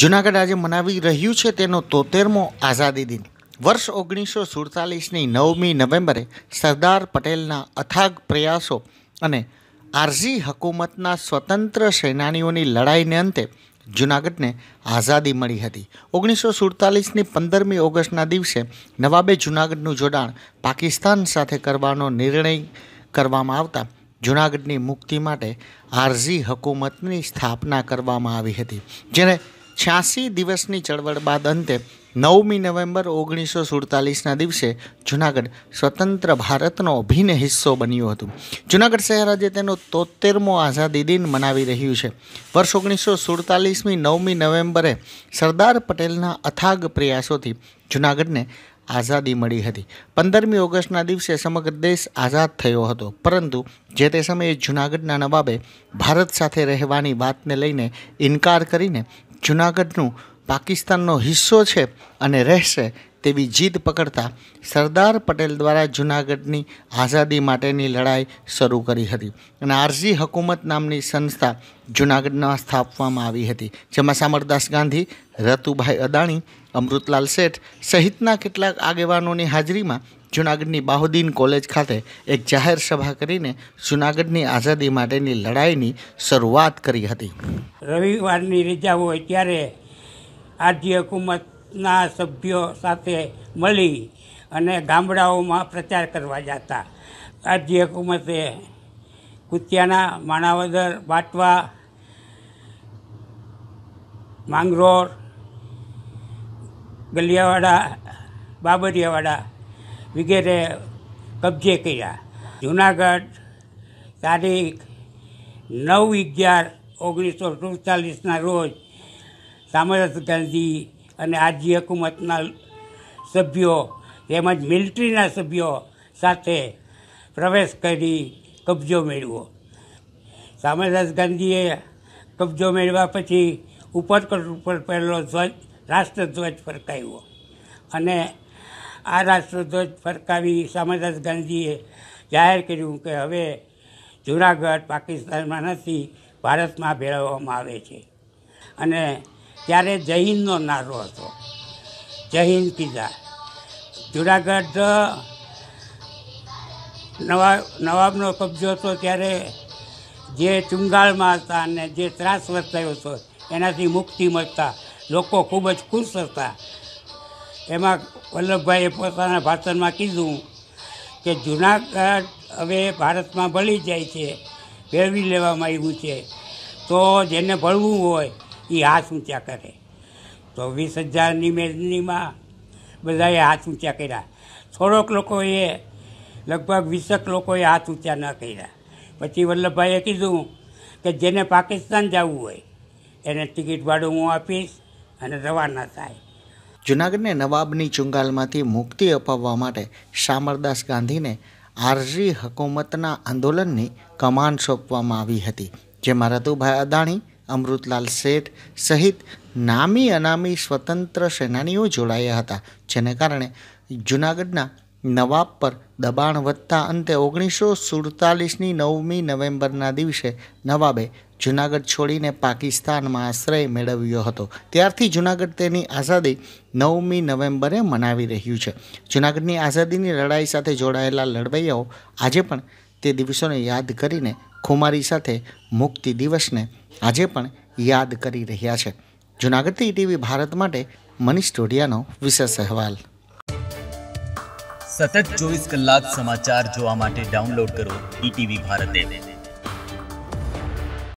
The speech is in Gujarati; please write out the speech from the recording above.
જુનાગઢ આજે મનાવી રહ્યું છે તેનો તોતેરમો આઝાદી દિન વર્ષ ઓગણીસો સુડતાલીસની નવમી નવેમ્બરે સરદાર પટેલના અથાગ પ્રયાસો અને આરઝી હકુમતના સ્વતંત્ર સેનાનીઓની લડાઈને અંતે જુનાગઢને આઝાદી મળી હતી ઓગણીસો સુડતાલીસની પંદરમી ઓગસ્ટના દિવસે નવાબે જુનાગઢનું જોડાણ પાકિસ્તાન સાથે કરવાનો નિર્ણય કરવામાં આવતા જુનાગઢની મુક્તિ માટે આરઝી હકુમતની સ્થાપના કરવામાં આવી હતી જેને છ્યાસી દિવસની ચળવળ બાદ અંતે નવમી નવેમ્બર ઓગણીસો સુડતાલીસના દિવસે જૂનાગઢ સ્વતંત્ર ભારતનો અભિન્ન હિસ્સો બન્યું હતું જૂનાગઢ શહેર આજે તેનો તોતેરમો આઝાદી દિન મનાવી રહ્યું છે વર્ષ ઓગણીસો સુડતાલીસમી નવમી નવેમ્બરે સરદાર પટેલના અથાગ પ્રયાસોથી જૂનાગઢને આઝાદી મળી હતી પંદરમી ઓગસ્ટના દિવસે સમગ્ર દેશ આઝાદ થયો હતો પરંતુ જે તે સમયે જૂનાગઢના નવાબે ભારત સાથે રહેવાની વાતને લઈને ઇનકાર કરીને જૂનાગઢનું પાકિસ્તાનનો હિસ્સો છે અને રહેશે તેવી જીદ પકડતા સરદાર પટેલ દ્વારા જૂનાગઢની આઝાદી માટેની લડાઈ શરૂ કરી હતી અને આરઝી હકુમત નામની સંસ્થા જૂનાગઢમાં સ્થાપવામાં આવી હતી જેમાં સામરદાસ ગાંધી રતુભાઈ અદાણી અમૃતલાલ શેઠ સહિતના કેટલાક આગેવાનોની હાજરીમાં જૂનાગઢની બાહુદ્દીન કોલેજ ખાતે એક જાહેર સભા કરીને જૂનાગઢની આઝાદી માટેની લડાઈની શરૂઆત કરી હતી રવિવારની રજા હોય ત્યારે આર્ય હકુમતના સભ્યો સાથે મળી અને ગામડાઓમાં પ્રચાર કરવા જતા આર્ય હકુમતે કુતિયાના માણાવદર બાટવા માંગરોળ ગલિયાવાડા બાબરિયાવાડા વગેરે કબજે કર્યા જુનાગઢ તારીખ નવ અગિયાર ઓગણીસો સુડતાલીસના રોજ સામરસ ગાંધી અને આજી હકુમતના સભ્યો તેમજ મિલિટરીના સભ્યો સાથે પ્રવેશ કરી કબજો મેળવ્યો સામરદાસ ગાંધીએ કબજો મેળવ્યા પછી ઉપરકોટ ઉપર પહેલો ધ્વજ રાષ્ટ્રધ્વજ ફરકાવ્યો અને આ રાષ્ટ્રધ્વજ ફરકાવી શામળદાસ ગાંધીએ જાહેર કર્યું કે હવે જુનાગઢ પાકિસ્તાનમાં નથી ભારતમાં ભેળવવામાં આવે છે અને ત્યારે જય નારો હતો જય હિન્દ કીધા જુનાગઢ નવા નવાબનો કબજો હતો ત્યારે જે ચુંગાળમાં હતા અને જે ત્રાસ વર્તાયો હતો એનાથી મુક્તિ મળતા લોકો ખૂબ જ ખુશ હતા એમાં વલ્લભભાઈએ પોતાના ભાષણમાં કીધું કે જૂનાગઢ હવે ભારતમાં ભળી જાય છે ભેળવી લેવામાં આવ્યું છે તો જેને ભળવું હોય એ હાથ ઊંચા કરે તો વીસ હજારની મેદનીમાં બધાએ હાથ ઊંચા કર્યા થોડોક લોકોએ લગભગ વીસક લોકોએ હાથ ઊંચા ન કર્યા પછી વલ્લભભાઈએ કીધું કે જેને પાકિસ્તાન જવું હોય એને ટિકિટ ભાડું હું આપીશ અને રવાના થાય જૂનાગઢને નવાબની ચુંગાલમાંથી મુક્તિ અપાવવા માટે શામરદાસ ગાંધીને આરજી હકુમતના આંદોલનની કમાન સોંપવામાં આવી હતી જેમાં રતુભાઈ અદાણી અમૃતલાલ શેઠ સહિત નામી અનામી સ્વતંત્ર સેનાનીઓ જોડાયા હતા જેને કારણે જૂનાગઢના નવાબ પર દબાણ વધતા અંતે ઓગણીસો સુડતાલીસની નવમી નવેમ્બરના દિવસે નવાબે જૂનાગઢ છોડીને પાકિસ્તાનમાં આશ્રય મેળવ્યો હતો ત્યારથી જૂનાગઢ તેની આઝાદી નવમી નવેમ્બરે મનાવી રહ્યું છે જૂનાગઢની આઝાદીની લડાઈ સાથે જોડાયેલા લડવૈયાઓ આજે પણ તે દિવસોને યાદ કરીને ખુમારી સાથે મુક્તિ દિવસને આજે પણ યાદ કરી રહ્યા છે જૂનાગઢથી ટીવી ભારત માટે મનીષ ટોડિયાનો વિશેષ અહેવાલ સતત ચોવીસ કલાક સમાચાર જોવા માટે ડાઉનલોડ કરો ઈટીવી ભારત એપ